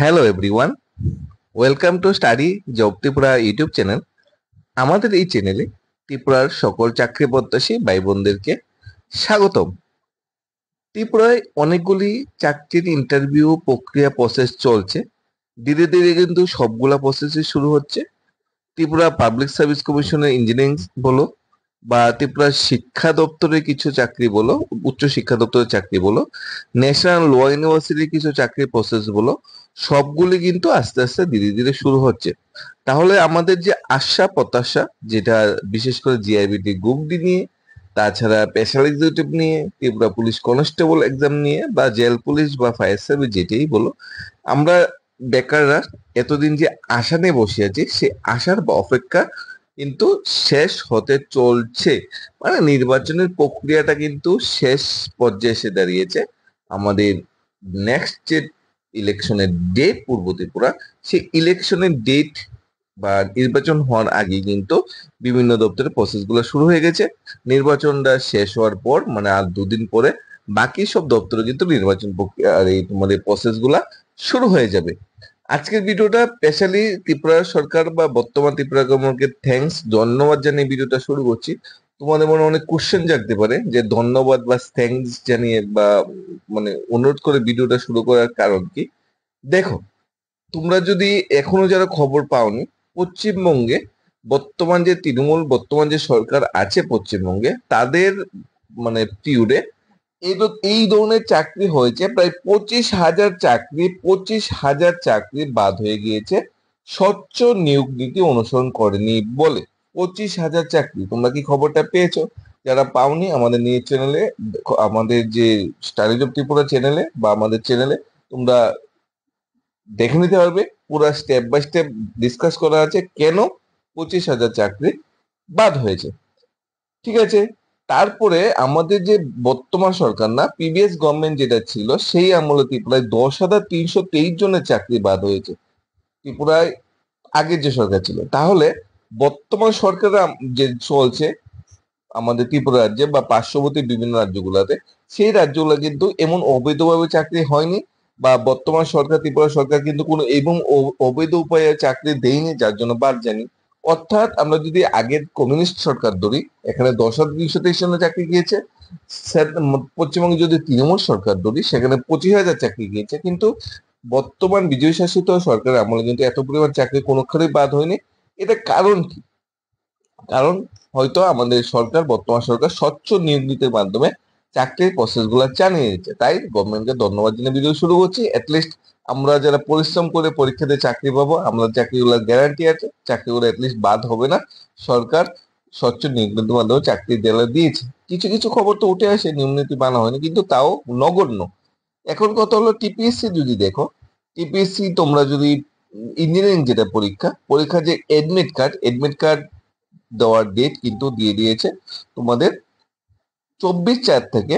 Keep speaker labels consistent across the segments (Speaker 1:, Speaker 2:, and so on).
Speaker 1: hello everyone welcome to study job Tripura YouTube channel আমাদের এই চ্যানেলে ত্রিপুরার সকল চাকরি প্রত্যাশী ভাই বোনদেরকে স্বাগতম ত্রিপুরায় অনেকগুলি চাকরির ইন্টারভিউ প্রক্রিয়া প্রসেস চলছে ধীরে ধীরে কিন্তু সবগুলা প্রসেসই শুরু হচ্ছে ত্রিপুরা পাবলিক সার্ভিস কমিশনের ইঞ্জিনিয়ারিং বলো বা ত্রিপুরা শিক্ষা দপ্তরের কিছু চাকরি বলো উচ্চ শিক্ষা দপ্তরের চাকরি বলো ন্যাশনাল ল ইউনিভার্সিটির কিছু চাকরির প্রসেস বলো সবগুলি কিন্তু আস্তে আস্তে ধীরে ধীরে শুরু হচ্ছে তাহলে আমাদের যে আশা প্রত্যাশা যেটা বিশেষ করে জিআইবিটি গ্রুপ ডি নিয়ে তাছাড়া স্পেশাল এক্সিকিউটিভ নিয়ে ত্রিপুরা পুলিশ কনস্টেবল এক্সাম নিয়ে বা জেল পুলিশ বা ফায়ার সার্ভিস যেটাই বলো আমরা বেকাররা এতদিন যে আশা নিয়ে বসে আছি সে আশার বা অপেক্ষা কিন্তু শেষ হতে চলছে মানে নির্বাচনের প্রক্রিয়াটা কিন্তু শেষ পর্যায়ে এসে দাঁড়িয়েছে আমাদের নেক্সট যে ইলেকশনের ডেট পূর্ব ত্রিপুরা সেই ইলেকশনের ডেট বা নির্বাচন হওয়ার আগে কিন্তু বিভিন্ন দপ্তরের প্রসেসগুলো শুরু হয়ে গেছে নির্বাচনটা শেষ হওয়ার পর মানে আর দুদিন পরে বাকি সব দপ্তরে কিন্তু নির্বাচন প্রক্রিয়া আর এই তোমার প্রসেসগুলো শুরু হয়ে যাবে আজকের ভিডিওটা স্পেশালি ত্রিপুরা সরকার বা বর্তমান ত্রিপুরা গভর্নমেন্টকে থ্যাংকস ধন্যবাদ জানিয়ে ভিডিওটা শুরু করছি তোমাদের মনে অনেক কোশ্চেন জাগতে পারে যে ধন্যবাদ বা থ্যাংকস জানিয়ে বা মানে অনুরোধ করে ভিডিওটা শুরু করার কারণ কি দেখো তোমরা যদি এখনো যারা খবর পাওনি পশ্চিমবঙ্গে বর্তমান যে তৃণমূল বর্তমান যে সরকার আছে পশ্চিমবঙ্গে তাদের মানে পিউরে এই ধরনের চাকরি হয়েছে প্রায় পঁচিশ হাজার চাকরি পঁচিশ হাজার চাকরি বাদ হয়ে গিয়েছে স্বচ্ছ নিয়োগ নীতি অনুসরণ করেনি বলে পঁচিশ হাজার চাকরি তোমরা কি খবরটা পেয়েছো যারা পাওনি আমাদের নিয়ে চ্যানেলে আমাদের যে স্টাডিজ অব ত্রিপুরা চ্যানেলে বা আমাদের চ্যানেলে তোমরা দেখে নিতে পারবে পুরো স্টেপ বাই স্টেপ ডিসকাস করা আছে কেন পঁচিশ হাজার চাকরি বাদ হয়েছে ঠিক আছে তারপরে আমাদের যে বর্তমান সরকার না পিবিএস গভর্নমেন্ট যেটা ছিল সেই আমলে ত্রিপুরায় দশ হাজার তিনশো তেইশ জনের চাকরি বাদ হয়েছে ত্রিপুরায় আগের যে সরকার ছিল তাহলে বর্তমান সরকার যে চলছে আমাদের ত্রিপুরা রাজ্যে বা পার্শ্ববর্তী বিভিন্ন রাজ্যগুলোতে সেই রাজ্যগুলো কিন্তু এমন অবৈধভাবে চাকরি হয়নি বা বর্তমান সরকার ত্রিপুরা সরকার কিন্তু কোনো এবং অবৈধ উপায়ে চাকরি দেয়নি যার জন্য বাদ জানি অর্থাৎ আমরা যদি আগের কমিউনিস্ট সরকার ধরি এখানে দশ হাজার দুইশো তেইশ জনের চাকরি গিয়েছে পশ্চিমবঙ্গে যদি তৃণমূল সরকার ধরি সেখানে পঁচিশ হাজার চাকরি গিয়েছে কিন্তু বর্তমান বিজয় শাসিত সরকারের আমলে কিন্তু এত পরিমাণ চাকরি কোনো বাদ হয়নি এটা কারণ কি কারণ হয়তো আমাদের সরকার বর্তমান সরকার স্বচ্ছ নিয়োগ নীতির মাধ্যমে চাকরির প্রসেসগুলো চালিয়ে নিচ্ছে তাই গভর্নমেন্টকে ধন্যবাদ জানিয়ে ভিডিও শুরু করছি অ্যাটলিস্ট আমরা যারা পরিশ্রম করে পরীক্ষাতে চাকরি পাবো আমরা চাকরিগুলোর গ্যারান্টি আছে চাকরিগুলো অ্যাটলিস্ট বাদ হবে না সরকার স্বচ্ছ নিয়োগ নীতির মাধ্যমে চাকরি দেওয়া দিয়েছে কিছু কিছু খবর তো উঠে আসে নিয়ম নীতি বানা হয়নি কিন্তু তাও নগণ্য এখন কথা হলো টিপিএসসি যদি দেখো টিপিএসসি তোমরা যদি ইঞ্জিনিয়ারিং যেটা পরীক্ষা পরীক্ষা যে এডমিট কার্ড এডমিট কার্ড দেওয়ার ডেট কিন্তু দিয়ে দিয়েছে তোমাদের চব্বিশ চার থেকে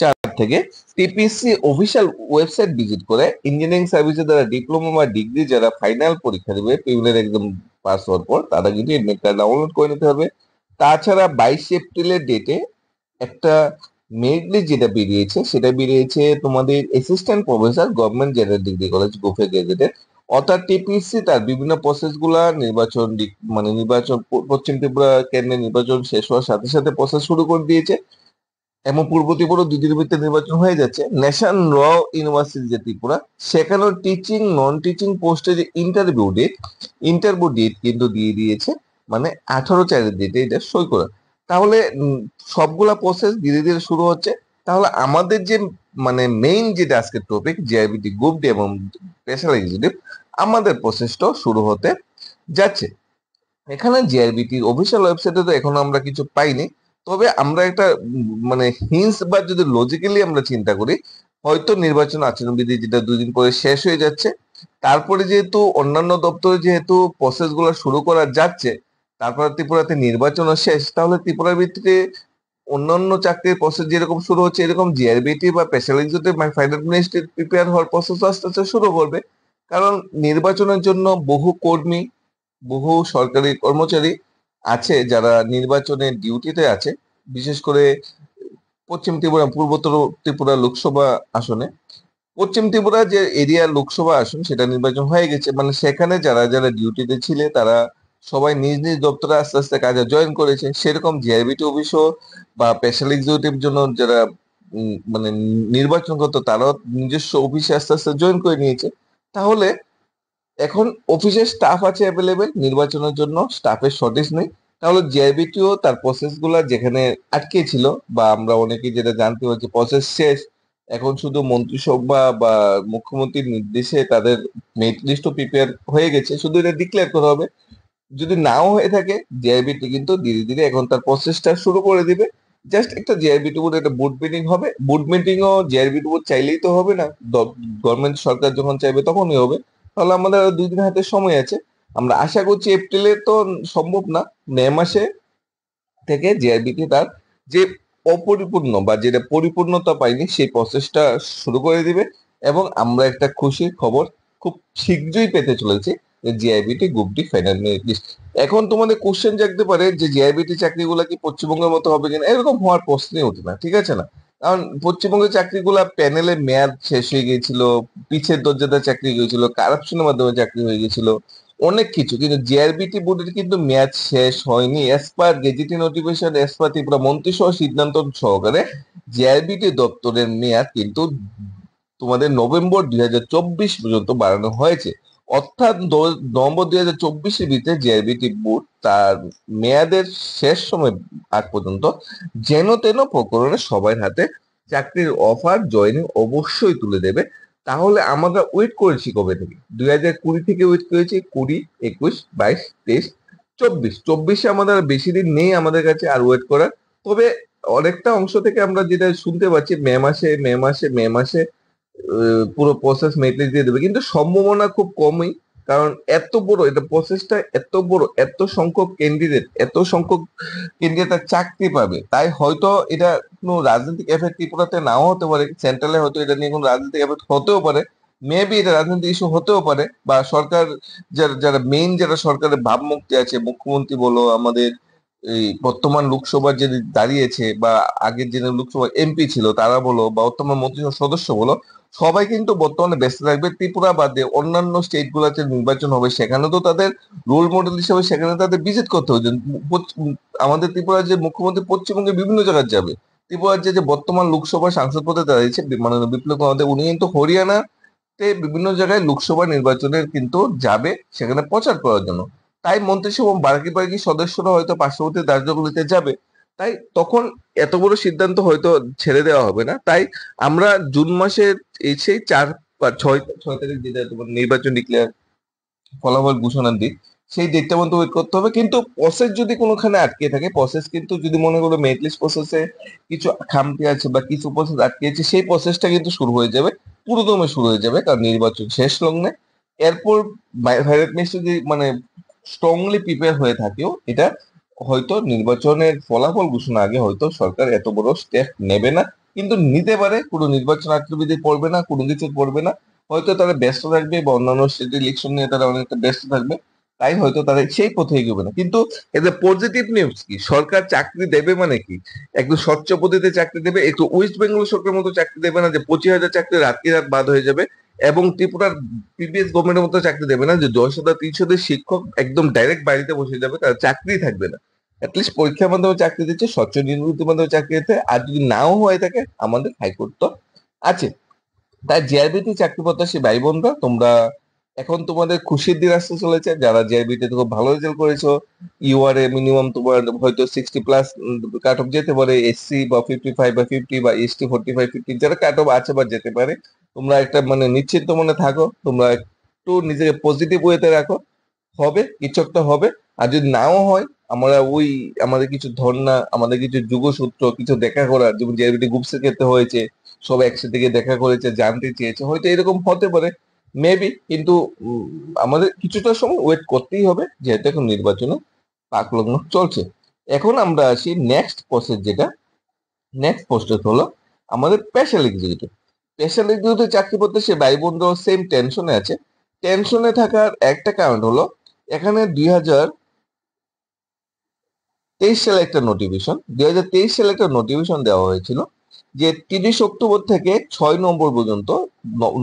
Speaker 1: চার থেকে টিপিসি অফিসিয়াল ওয়েবসাইট ভিজিট করে ইঞ্জিনিয়ারিং সার্ভিসে দ্বারা ডিপ্লোমা বা ডিগ্রি যারা ফাইনাল পরীক্ষা দেবে প্রিমিনার একদম পাস হওয়ার পর তারা কিন্তু এডমিট কার্ড ডাউনলোড করে নিতে হবে তাছাড়া বাইশে এপ্রিলের ডেটে একটা মেরিট যেটা বেরিয়েছে সেটা বেরিয়েছে তোমাদের assistant professor government general degree college গোফে গেজেটের অর্থাৎ টিপিসি তার বিভিন্ন গুলা নির্বাচন মানে নির্বাচন পশ্চিম ত্রিপুরা কেন্দ্রে নির্বাচন শেষ হওয়ার সাথে সাথে প্রসেস শুরু করে দিয়েছে এবং পূর্ব ত্রিপুরা দুদিনের ভিত্তিতে নির্বাচন হয়ে যাচ্ছে ন্যাশনাল ল ইউনিভার্সিটি যে ত্রিপুরা সেখানেও টিচিং নন টিচিং পোস্টে যে ইন্টারভিউ ডেট ইন্টারভিউ ডেট কিন্তু দিয়ে দিয়েছে মানে আঠারো চারের ডেটে এটা সই করা তাহলে সবগুলা প্রসেস ধীরে ধীরে শুরু হচ্ছে তাহলে আমাদের যে মানে মেইন যেটা আজকের টপিক জিআইবিটি গ্রুপ ডি এবং স্পেশাল এক্সিকিউটিভ আমাদের প্রসেসটাও শুরু হতে যাচ্ছে এখানে জিআরবিটি অফিসিয়াল ওয়েবসাইটে তো এখনো আমরা কিছু পাইনি তবে আমরা একটা মানে হিন্স বা যদি লজিক্যালি আমরা চিন্তা করি হয়তো নির্বাচন আচরণবিধি যেটা দুদিন পরে শেষ হয়ে যাচ্ছে তারপরে যেহেতু অন্যান্য দপ্তরে যেহেতু প্রসেসগুলো শুরু করা যাচ্ছে তারপর ত্রিপুরাতে নির্বাচনও শেষ তাহলে ত্রিপুরার ভিত্তিতে অন্যান্য চাকরির প্রসেস যেরকম শুরু হচ্ছে এরকম জিআরবিটি বা স্পেশাল ফাইনাল মিনিস্ট্রি প্রিপেয়ার হওয়ার প্রসেস আস্তে আস্তে শুরু করবে কারণ নির্বাচনের জন্য বহু কর্মী বহু সরকারি কর্মচারী আছে যারা নির্বাচনের ডিউটিতে আছে বিশেষ করে পশ্চিম ত্রিপুরা পূর্বোত্তর ত্রিপুরা লোকসভা আসনে পশ্চিম ত্রিপুরা যে এরিয়া লোকসভা আসন সেটা নির্বাচন হয়ে গেছে মানে সেখানে যারা যারা ডিউটিতে ছিলে তারা সবাই নিজ নিজ দপ্তরে আস্তে আস্তে কাজে জয়েন করেছে সেরকম টি অফিসও বা স্পেশাল এক্সিকিউটিভ জন্য যারা মানে নির্বাচন করতো তারাও নিজস্ব অফিসে আস্তে আস্তে জয়েন করে নিয়েছে তাহলে এখন অফিসের স্টাফ আছে অ্যাভেলেবেল নির্বাচনের জন্য স্টাফের শর্টেজ নেই তাহলে জিআইবিটিও তার প্রসেসগুলো যেখানে আটকে ছিল বা আমরা অনেকেই যেটা জানতে পারছি প্রসেস শেষ এখন শুধু মন্ত্রিসভা বা মুখ্যমন্ত্রীর নির্দেশে তাদের মেট লিস্টও প্রিপেয়ার হয়ে গেছে শুধু এটা ডিক্লেয়ার করা হবে যদি নাও হয়ে থাকে জিআইবিটি কিন্তু ধীরে ধীরে এখন তার প্রসেসটা শুরু করে দিবে জাস্ট একটা জিআরবি টু একটা বুট মিটিং হবে বুট মিটিংও জিআরবি টু চাইলেই তো হবে না গভর্নমেন্ট সরকার যখন চাইবে তখনই হবে তাহলে আমাদের দুই দিন হাতে সময় আছে আমরা আশা করছি এপ্রিলে তো সম্ভব না মে মাসে থেকে জিআরবিটি তার যে অপরিপূর্ণ বা যেটা পরিপূর্ণতা পায়নি সেই প্রসেসটা শুরু করে দিবে এবং আমরা একটা খুশির খবর খুব শীঘ্রই পেতে চলেছি JRBT group final merit list এখন তোমাদের কোশ্চেন জাগতে পারে যে জিআইবিটি চাকরিগুলো কি পশ্চিমবঙ্গের মতো হবে কিনা এরকম হওয়ার প্রশ্নই না ঠিক আছে না কারণ পশ্চিমবঙ্গের চাকরিগুলো প্যানেলে মেয়াদ শেষ হয়ে গিয়েছিল পিছের দরজাদার চাকরি হয়েছিল কারাপশনের মাধ্যমে চাকরি হয়ে গেছিল অনেক কিছু কিন্তু জিআরবিটি বোর্ডের কিন্তু মেয়াদ শেষ হয়নি as gazette notification as per Tripura সিদ্ধান্ত সহকারে জিআরবিটি দপ্তরের মেয়াদ কিন্তু তোমাদের নভেম্বর দুই পর্যন্ত বাড়ানো হয়েছে অর্থাৎ নভেম্বর দুই হাজার চব্বিশের ভিতরে জেআরবিটি বোর্ড তার মেয়াদের শেষ সময় আগ পর্যন্ত যেন তেন প্রকরণে সবার হাতে চাকরির অফার জয়নিং অবশ্যই তুলে দেবে তাহলে আমরা ওয়েট করেছি কবে থেকে দুই হাজার কুড়ি থেকে ওয়েট করেছি কুড়ি একুশ বাইশ তেইশ চব্বিশ চব্বিশে আমাদের বেশি দিন নেই আমাদের কাছে আর ওয়েট করার তবে অনেকটা অংশ থেকে আমরা যেটা শুনতে পাচ্ছি মে মাসে মে মাসে মে মাসে পুরো প্রসেস মেটেজ দিয়ে দেবে কিন্তু সম্ভাবনা খুব কমই কারণ এত বড় এটা প্রসেসটা এত বড় এত সংখ্যক ক্যান্ডিডেট এত সংখ্যক ক্যান্ডিডেট চাকরি পাবে তাই হয়তো এটা কোনো রাজনৈতিক এফেক্ট ত্রিপুরাতে নাও হতে পারে সেন্ট্রালে হয়তো এটা নিয়ে কোনো রাজনৈতিক এফেক্ট হতেও পারে মেবি এটা রাজনৈতিক ইস্যু হতেও পারে বা সরকার যারা যারা মেইন যারা সরকারের ভাবমুক্তি আছে মুখ্যমন্ত্রী বলো আমাদের এই বর্তমান লোকসভার যে দাঁড়িয়েছে বা আগের যে লোকসভার এমপি ছিল তারা বলো বা বর্তমান মন্ত্রিসভার সদস্য বলো সবাই কিন্তু বর্তমানে ব্যস্ত থাকবে ত্রিপুরা বাদে অন্যান্য স্টেট গুলাতে নির্বাচন হবে সেখানে তো তাদের রোল মডেল হিসেবে সেখানে তাদের ভিজিট করতে হবে আমাদের ত্রিপুরা যে মুখ্যমন্ত্রী পশ্চিমবঙ্গে বিভিন্ন জায়গায় যাবে ত্রিপুরার যে বর্তমান লোকসভা সাংসদ পদে দাঁড়িয়েছে মানে বিপ্লব কুমার উনি কিন্তু হরিয়ানাতে বিভিন্ন জায়গায় লোকসভা নির্বাচনের কিন্তু যাবে সেখানে প্রচার করার জন্য তাই মন্ত্রিসভা বাকি বাকি সদস্যরা হয়তো পার্শ্ববর্তী রাজ্যগুলিতে যাবে তাই তখন এত বড় সিদ্ধান্ত হয়তো ছেড়ে দেওয়া হবে না তাই আমরা জুন মাসে সেই চার বা ছয় ছয় তারিখ যেটা তোমার নির্বাচন ডিক্লেয়ার ফলাফল ঘোষণার দিক সেই ডেটটা পর্যন্ত ওয়েট করতে হবে কিন্তু প্রসেস যদি কোনোখানে আটকে থাকে প্রসেস কিন্তু যদি মনে করো মেটলিস প্রসেসে কিছু খামতি আছে বা কিছু প্রসেস আটকে আছে সেই প্রসেসটা কিন্তু শুরু হয়ে যাবে পুরোদমে শুরু হয়ে যাবে কারণ নির্বাচন শেষ লগ্নে এরপর ভাইরাস মিনিস্টার যদি মানে স্ট্রংলি প্রিপেয়ার হয়ে থাকেও এটা হয়তো নির্বাচনের ফলাফল ঘোষণা আগে হয়তো সরকার এত বড় স্টেপ নেবে না কিন্তু নিতে পারে কোনো নির্বাচন আকৃবিধি পড়বে না কোনো কিছু পড়বে না হয়তো তারা ব্যস্ত থাকবে বা অন্যান্য স্টেট ইলেকশন নিয়ে তারা অনেকটা ব্যস্ত থাকবে তাই হয়তো তারা সেই পথে এগোবে না কিন্তু এদের পজিটিভ নিউজ কি সরকার চাকরি দেবে মানে কি একটু স্বচ্ছ পদ্ধতিতে চাকরি দেবে একটু ওয়েস্ট বেঙ্গল সরকারের মতো চাকরি দেবে না যে পঁচিশ হাজার চাকরি রাত্রি রাত বাদ হয়ে যাবে এবং ত্রিপুরার প্রিভিয়াস গভর্নমেন্টের মতো চাকরি দেবে না যে দশ হাজার তিন শিক্ষক একদম ডাইরেক্ট বাড়িতে বসে যাবে তার চাকরি থাকবে না অ্যাটলিস্ট পরীক্ষার মাধ্যমে চাকরি দিচ্ছে স্বচ্ছ নির্ভরতির মাধ্যমে চাকরি দিতে আর যদি নাও হয়ে থাকে আমাদের হাইকোর্ট তো আছে তাই জিআরবিতে চাকরি প্রত্যাশী ভাই বোনরা তোমরা এখন তোমাদের খুশির দিন আসতে চলেছে যারা জেআইবিতে খুব ভালো রেজাল্ট করেছো এ মিনিমাম তোমার হয়তো সিক্সটি প্লাস কাট অফ যেতে পারে এসসি বা ফিফটি ফাইভ বা ফিফটি বা এসটি ফোর্টি ফাইভ ফিফটি যারা কাট অফ আছে বা যেতে পারে তোমরা একটা মানে নিশ্চিন্ত মনে থাকো তোমরা একটু নিজেকে পজিটিভ ওয়েতে রাখো হবে কিছু একটা হবে আর যদি নাও হয় আমরা ওই আমাদের কিছু ধর্না আমাদের কিছু যুগসূত্র কিছু দেখা করা যেমন জেআইবিটি গ্রুপসের ক্ষেত্রে হয়েছে সব একসাথে গিয়ে দেখা করেছে জানতে চেয়েছে হয়তো এরকম হতে পারে মেবি কিন্তু আমাদের কিছুটা সময় ওয়েট করতেই হবে যেহেতু এখন নির্বাচনে পাকলগ্ন চলছে এখন আমরা আসি নেক্সট পোস্টের যেটা নেক্সট পোস্টের হলো আমাদের স্পেশাল এক্সিকিউটিভ স্পেশাল এক্সিকিউটিভ চাকরি পড়তে সে ভাই বন্ধুরাও সেম টেনশনে আছে টেনশনে থাকার একটা কারণ হলো এখানে দুই হাজার তেইশ সালে একটা নোটিফিকেশন দুই হাজার তেইশ সালে একটা নোটিফিকেশন দেওয়া হয়েছিল যে তিরিশ অক্টোবর থেকে ছয় নম্বর পর্যন্ত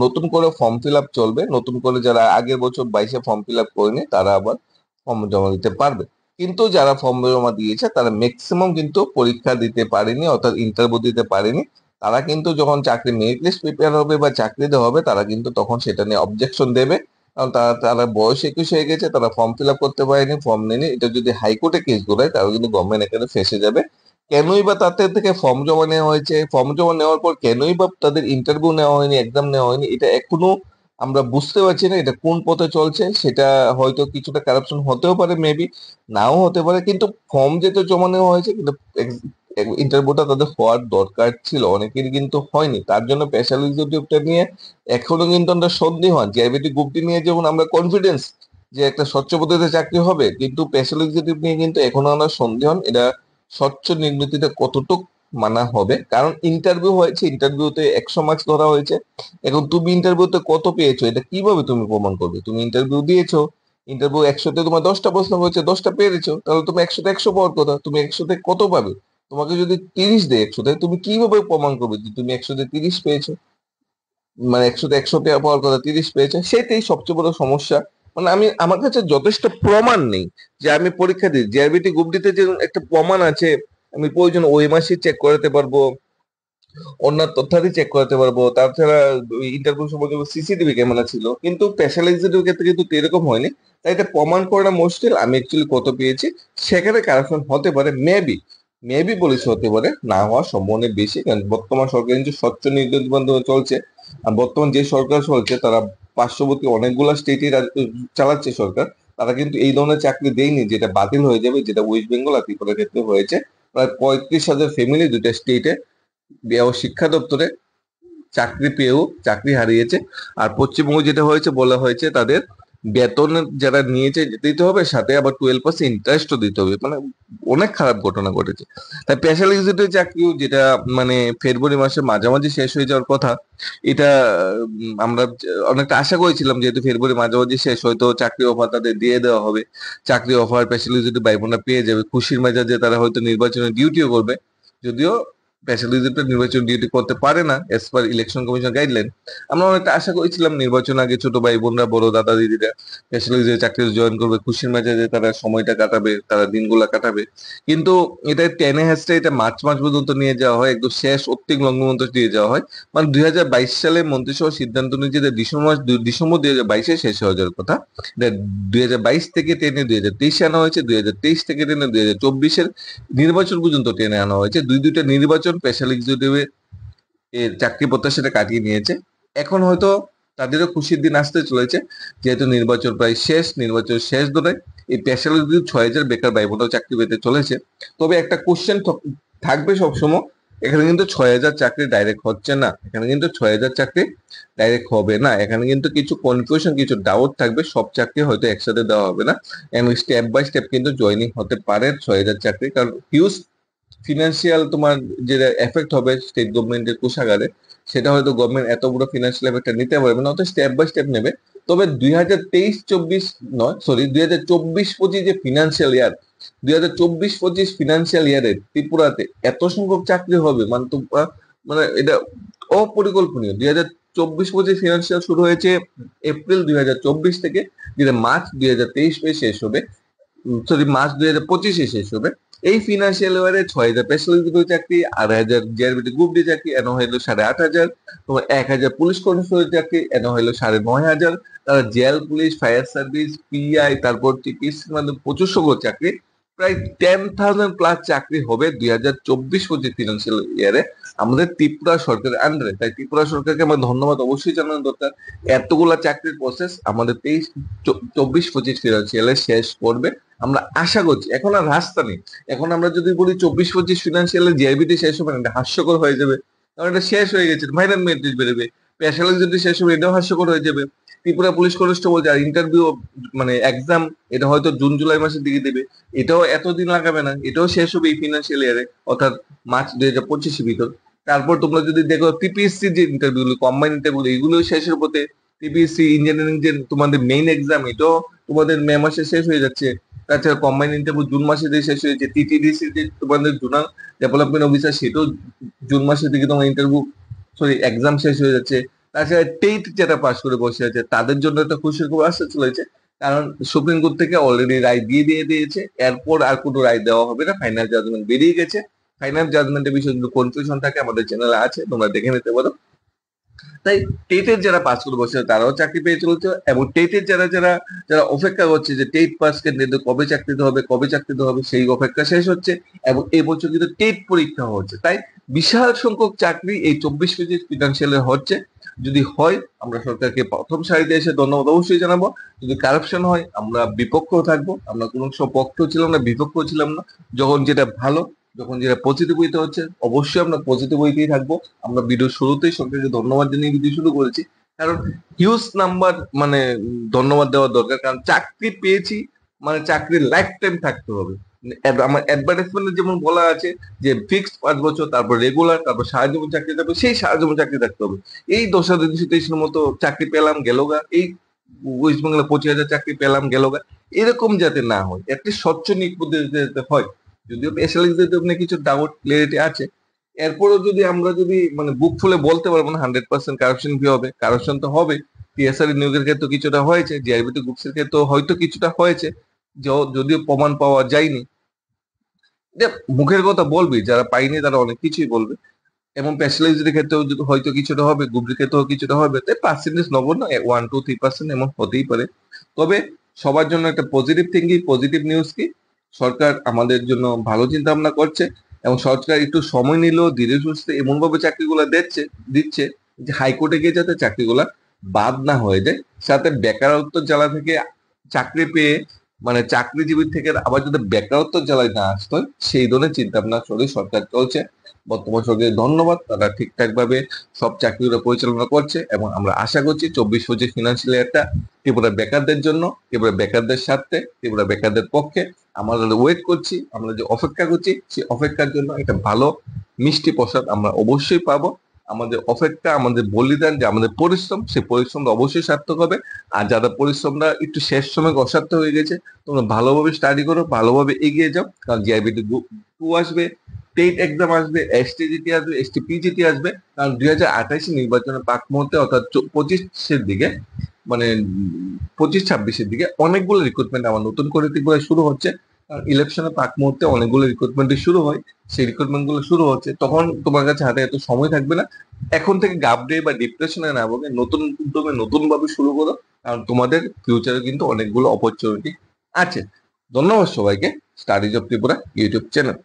Speaker 1: নতুন করে ফর্ম ফিল আপ চলবে নতুন করে যারা আগের বছর বাইশে ফর্ম ফিল আপ করেনি তারা আবার ফর্ম জমা দিতে পারবে কিন্তু যারা ফর্ম জমা দিয়েছে তারা ম্যাক্সিমাম কিন্তু পরীক্ষা দিতে পারেনি অর্থাৎ ইন্টারভিউ দিতে পারেনি তারা কিন্তু যখন চাকরি মেরিট লিস্ট প্রিপেয়ার হবে বা চাকরি দেওয়া হবে তারা কিন্তু তখন সেটা নিয়ে অবজেকশন দেবে কারণ তারা তারা বয়স একুশ হয়ে গেছে তারা ফর্ম ফিল আপ করতে পারেনি ফর্ম নেয়নি এটা যদি হাইকোর্টে কেস গড়ায় তারা কিন্তু গভর্নমেন্ট এখানে ফেসে যাবে কেনই বা তাদের থেকে ফর্ম জমা নেওয়া হয়েছে ফর্ম জমা নেওয়ার পর কেনই বা তাদের ইন্টারভিউ নেওয়া হয়নি এক্সাম নেওয়া হয়নি এটা এখনো আমরা বুঝতে পারছি না এটা কোন পথে চলছে সেটা হয়তো কিছুটা কারাপশন হতেও পারে মেবি নাও হতে পারে কিন্তু ফর্ম যেহেতু জমা নেওয়া হয়েছে কিন্তু ইন্টারভিউটা তাদের হওয়ার দরকার ছিল অনেকের কিন্তু হয়নি তার জন্য স্পেশাল এক্সিকিউটিভটা নিয়ে এখনো কিন্তু আমরা সন্দিহান জিআইবিটি গ্রুপটি নিয়ে যেমন আমরা কনফিডেন্স যে একটা স্বচ্ছ পদ্ধতিতে চাকরি হবে কিন্তু স্পেশাল এক্সিকিউটিভ নিয়ে কিন্তু এখনো আমরা হন এটা স্বচ্ছ নির্মিতিটা কতটুক মানা হবে কারণ ইন্টারভিউ হয়েছে ইন্টারভিউতে একশো মার্কস ধরা হয়েছে এখন তুমি ইন্টারভিউতে কত পেয়েছো এটা কিভাবে তুমি প্রমাণ করবে তুমি ইন্টারভিউ দিয়েছো ইন্টারভিউ একশোতে তোমার দশটা প্রশ্ন হয়েছে দশটা পেয়েছো তাহলে তুমি একশোতে একশো পাওয়ার কথা তুমি একশোতে কত পাবে তোমাকে যদি তিরিশ দেয় একশোতে তুমি কিভাবে প্রমাণ করবে যে তুমি একশোতে তিরিশ পেয়েছো মানে একশোতে একশো পাওয়ার কথা তিরিশ পেয়েছে সেটাই সবচেয়ে বড় সমস্যা মানে আমি আমার কাছে যথেষ্ট প্রমাণ নেই যে আমি পরীক্ষা দিই জিআরবিটি গ্রুপ ডিতে যে একটা প্রমাণ আছে আমি প্রয়োজন ওই মাসে চেক করাতে পারবো অন্য তথ্যাদি চেক করাতে পারবো তাছাড়া ইন্টারভিউ সময় সিসিটিভি ক্যামেরা ছিল কিন্তু স্পেশাল ক্ষেত্রে কিন্তু এরকম হয়নি তাই এটা প্রমাণ করাটা মুশকিল আমি অ্যাকচুয়ালি কত পেয়েছি সেখানে কারেকশন হতে পারে মেবি মেবি বলেছে হতে পারে না হওয়ার সম্ভাবনা বেশি কারণ বর্তমান সরকার কিন্তু স্বচ্ছ নির্বাচন চলছে আর বর্তমান যে সরকার চলছে তারা পার্শ্ববর্তী অনেকগুলো স্টেটে চালাচ্ছে সরকার তারা কিন্তু এই ধরনের চাকরি দেয়নি যেটা বাতিল হয়ে যাবে যেটা ওয়েস্ট বেঙ্গল আর ত্রিপুরার ক্ষেত্রে হয়েছে প্রায় পঁয়ত্রিশ হাজার ফ্যামিলি দুইটা স্টেটে দেওয়া শিক্ষা দপ্তরে চাকরি পেয়েও চাকরি হারিয়েছে আর পশ্চিমবঙ্গে যেটা হয়েছে বলা হয়েছে তাদের বেতন যারা নিয়েছে দিতে হবে সাথে আবার টুয়েলভ পার্সেন্ট ইন্টারেস্টও দিতে হবে মানে অনেক খারাপ ঘটনা ঘটেছে তাই স্পেশাল ইউজিটের চাকরিও যেটা মানে ফেব্রুয়ারি মাসের মাঝামাঝি শেষ হয়ে যাওয়ার কথা এটা আমরা অনেকটা আশা করেছিলাম যেহেতু ফেব্রুয়ারি মাঝামাঝি শেষ হয়তো চাকরি অফার তাদের দিয়ে দেওয়া হবে চাকরি অফার স্পেশাল ইউজিটের বাইবোনা পেয়ে যাবে খুশির মেজাজে তারা হয়তো নির্বাচনের ডিউটিও করবে যদিও প্যাশালিজমটা নির্বাচন ডিউটি করতে পারে না as per election commission guideline আমরা অনেকটা আশা করেছিলাম নির্বাচন আগে ছোট ভাই বোনরা বড় দাদা দিদিরা চাকরি জয়েন করবে খুশির মেজাজে তারা সময়টা কাটাবে তারা কাটাবে কিন্তু এটা টেনে এটা মার্চ মাস পর্যন্ত নিয়ে যাওয়া হয় একদম শেষ দিয়ে যাওয়া হয় মানে দুই হাজার বাইশ সালে মন্ত্রিসভা সিদ্ধান্ত নিয়েছে যে ডিসেম্বর ডিসেম্বর দুই হাজার বাইশে শেষ হয়ে যাওয়ার কথা দুই হাজার বাইশ থেকে টেনে দুই হাজার তেইশে আনা হয়েছে দুই হাজার তেইশ থেকে টেনে দুই হাজার চব্বিশের নির্বাচন পর্যন্ত টেনে আনা হয়েছে দুই দুইটা নির্বাচন স্পেশাল এক্সিকিউটিভ এর চাকরি প্রত্যাশাটা কাটিয়ে নিয়েছে এখন হয়তো তাদেরও খুশির দিন আসতে চলেছে যেহেতু নির্বাচন প্রায় শেষ নির্বাচন শেষ ধরে এই স্পেশাল এক্সিকিউটিভ ছয় হাজার বেকার ভাইবোনরাও চাকরি পেতে চলেছে তবে একটা কোশ্চেন থাকবে সবসময় এখানে কিন্তু ছয় হাজার চাকরি ডাইরেক্ট হচ্ছে না এখানে কিন্তু ছয় হাজার চাকরি ডাইরেক্ট হবে না এখানে কিন্তু কিছু কনফিউশন কিছু ডাউট থাকবে সব চাকরি হয়তো একসাথে দেওয়া হবে না এবং স্টেপ বাই স্টেপ কিন্তু জয়নিং হতে পারে ছয় হাজার চাকরি কারণ হিউজ ফিনান্সিয়াল তোমার যেটা এফেক্ট হবে স্টেট গভর্নমেন্টের কোষাগারে সেটা হয়তো গভর্নমেন্ট এত বড় ফিনান্সিয়াল এফেক্টটা নিতে পারবে না অত স্টেপ বাই স্টেপ নেবে তবে দুই হাজার তেইশ চব্বিশ নয় সরি দুই হাজার চব্বিশ পঁচিশ যে ফিনান্সিয়াল ইয়ার দুই হাজার চব্বিশ পঁচিশ ফিনান্সিয়াল ইয়ারে ত্রিপুরাতে এত সংখ্যক চাকরি হবে মানে তো মানে এটা অপরিকল্পনীয় দুই হাজার চব্বিশ পঁচিশ ফিনান্সিয়াল শুরু হয়েছে এপ্রিল দুই হাজার চব্বিশ থেকে যেটা মার্চ দুই হাজার তেইশ শেষ হবে সরি মার্চ দুই হাজার পঁচিশে শেষ হবে এই ফিনান্সিয়াল ওয়ারে ছয় হাজার পেশালিবিদ চাকরি আড়াই হাজার জিআরবিটি গ্রুপ ডি চাকরি এন হইলো সাড়ে আট হাজার তোমার এক হাজার পুলিশ কর্মচারী চাকরি এন হইল সাড়ে নয় হাজার তারা jail police fire service PI তারপর চিকিৎসা মানে পঁচিশশো চাকরি প্রায় টেন থাউজেন্ড প্লাস চাকরি হবে দুই হাজার চব্বিশ পঁচিশ ফিনান্সিয়াল ইয়ারে আমাদের ত্রিপুরা সরকারের আন্ডারে তাই ত্রিপুরা সরকারকে আমার ধন্যবাদ অবশ্যই জানানো দরকার এতগুলা চাকরির প্রসেস আমাদের তেইশ চব্বিশ পঁচিশ ফিনান্সিয়ালে শেষ করবে আমরা আশা করছি এখন আর রাস্তা নেই এখন আমরা যদি বলি চব্বিশ পঁচিশ ফিনান্সিয়াল জিআইবিটি শেষ হবে না হাস্যকর হয়ে যাবে কারণ এটা শেষ হয়ে গেছে ভাইরাল মেট্রিক বেরোবে প্যাশাল যদি শেষ হবে এটাও হাস্যকর হয়ে যাবে ত্রিপুরা পুলিশ কনস্টেবল বলছে আর ইন্টারভিউ মানে এক্সাম এটা হয়তো জুন জুলাই মাসের দিকে দেবে এটাও এতদিন লাগাবে না এটাও শেষ হবে এই ফিনান্সিয়াল ইয়ারে অর্থাৎ মার্চ দুই হাজার পঁচিশের ভিতর তারপর তোমরা যদি দেখো টিপিএসসি যে ইন্টারভিউ কম্বাইন ইন্টারভিউ এগুলো শেষের পথে টিপিএসসি ইঞ্জিনিয়ারিং যে তোমাদের মেইন এক্সাম এটাও তোমাদের মে মাসে শেষ হয়ে যাচ্ছে তাছাড়া কম্বাইন ইন্টারভিউ জুন মাসে দিয়ে শেষ হয়েছে টিটিডিসি যে তোমাদের জোনাল ডেভেলপমেন্ট অফিসার সেটাও জুন মাসের দিকে তোমার ইন্টারভিউ সরি এক্সাম শেষ হয়ে যাচ্ছে তাছাড়া টেট যারা পাশ করে বসে আছে তাদের জন্য একটা খুশির খুব আসতে চলেছে কারণ সুপ্রিম কোর্ট থেকে অলরেডি রায় দিয়ে দিয়ে দিয়েছে এরপর আর কোনো রায় দেওয়া হবে না ফাইনাল জাজমেন্ট বেরিয়ে গেছে ফাইনাল জাজমেন্টের বিষয়ে কনফিউশন থাকে আমাদের চ্যানেলে আছে তোমরা দেখে নিতে পারো তাই টেটের যারা পাস করে বসে তারাও চাকরি পেয়ে চলছে এবং টেটের যারা যারা যারা অপেক্ষা করছে যে টেট পাস কেন্দ্রে কবে চাকরিতে হবে কবে চাকরিতে হবে সেই অপেক্ষা শেষ হচ্ছে এবং এবছর কিন্তু টেট পরীক্ষা হচ্ছে তাই বিশাল সংখ্যক চাকরি এই চব্বিশ পেজের ফিনান্সিয়ালে হচ্ছে যদি হয় আমরা সরকারকে প্রথম সারিতে এসে ধন্যবাদ অবশ্যই জানাবো যদি কারাপশন হয় আমরা বিপক্ষ থাকবো আমরা কোনো পক্ষ ছিলাম না বিপক্ষ ছিলাম না যখন যেটা ভালো যখন যেটা পজিটিভ ওয়েতে হচ্ছে অবশ্যই আমরা পজিটিভ ওয়েতেই থাকবো আমরা ভিডিও শুরুতেই সরকারকে ধন্যবাদ জানিয়ে ভিডিও শুরু করেছি কারণ হিউজ নাম্বার মানে ধন্যবাদ দেওয়ার দরকার কারণ চাকরি পেয়েছি মানে চাকরির লাইফ টাইম থাকতে হবে মানে আমার অ্যাডভার্টাইজমেন্টে যেমন বলা আছে যে ফিক্সড পাঁচ বছর তারপর রেগুলার তারপর সারা জীবন চাকরি থাকবে সেই সারা জীবন চাকরি থাকতে হবে এই দশ হাজার দুশো তেইশের মতো চাকরি পেলাম গেল গা এই ওয়েস্ট বেঙ্গলে পঁচিশ হাজার চাকরি পেলাম গেল গা এরকম যাতে না হয় একটি স্বচ্ছ নিয়োগ যাতে হয় যদিও স্পেশালিস্টদের কিছু ডাউট ক্লিয়ারিটি আছে এরপরও যদি আমরা যদি মানে বুক ফুলে বলতে পারবো না হান্ড্রেড পার্সেন্ট কারাপশন কি হবে কারাপশন তো হবে টিএসআর নিয়োগের ক্ষেত্রে কিছুটা হয়েছে জিআরবিটি গ্রুপসের ক্ষেত্রে হয়তো কিছুটা হয়েছে যদিও প্রমাণ পাওয়া যায়নি মুখের কথা বলবি যারা পাইনি তারা অনেক কিছুই বলবে এবং স্পেশালাইজের ক্ষেত্রেও যদি হয়তো কিছুটা হবে গ্রুপের ক্ষেত্রেও কিছুটা হবে তাই পার্সেন্টেজ নব না ওয়ান টু থ্রি পার্সেন্ট এমন হতেই পারে তবে সবার জন্য একটা পজিটিভ থিঙ্কিং পজিটিভ নিউজ কি সরকার আমাদের জন্য ভালো চিন্তা ভাবনা করছে এবং সরকার একটু সময় নিলেও ধীরে সুস্থে এমনভাবে চাকরিগুলো দিচ্ছে দিচ্ছে যে হাইকোর্টে গিয়ে যাতে চাকরিগুলা বাদ না হয়ে যায় সাথে বেকারত্ব জ্বালা থেকে চাকরি পেয়ে মানে চাকরিজীবী থেকে আবার যদি বেকারত্ব জ্বালায় না আসতো হয় সেই ধরনের চিন্তা ভাবনা সরকার চলছে বর্তমান সরকারের ধন্যবাদ তারা ঠিকঠাকভাবে সব চাকরিগুলো পরিচালনা করছে এবং আমরা আশা করছি চব্বিশ পঁচিশ ফিনান্সিয়াল ইয়ারটা ত্রিপুরা বেকারদের জন্য ত্রিপুরা বেকারদের স্বার্থে ত্রিপুরা বেকারদের পক্ষে আমরা ওয়েট করছি আমরা যে অপেক্ষা করছি সেই অপেক্ষার জন্য একটা ভালো মিষ্টি প্রসাদ আমরা অবশ্যই পাবো আমাদের অপেক্ষা আমাদের বলিদান যে আমাদের পরিশ্রম সেই পরিশ্রমটা অবশ্যই সার্থক হবে আর যারা পরিশ্রমটা একটু শেষ সময় অসার্থ হয়ে গেছে তোমরা ভালোভাবে স্টাডি করো ভালোভাবে এগিয়ে যাও কারণ জিআইবি টু আসবে টেট এক্সাম আসবে এসটি জিটি আসবে এসটি পিজিটি আসবে কারণ দুই হাজার আঠাশে নির্বাচনের পাক মুহূর্তে অর্থাৎ পঁচিশের দিকে মানে পঁচিশ ছাব্বিশের দিকে অনেকগুলো রিক্রুটমেন্ট আমার নতুন করে ত্রিপুরায় শুরু হচ্ছে কারণ ইলেকশনের পাক মুহূর্তে অনেকগুলো রিক্রুটমেন্টই শুরু হয় সেই গুলো শুরু হচ্ছে তখন তোমার কাছে হাতে এত সময় থাকবে না এখন থেকে গাব ডে বা ডিপ্রেশনে না ভোগে নতুন উদ্যমে নতুনভাবে শুরু করো কারণ তোমাদের ফিউচারে কিন্তু অনেকগুলো অপরচুনিটি আছে ধন্যবাদ সবাইকে studies of Tripura YouTube channel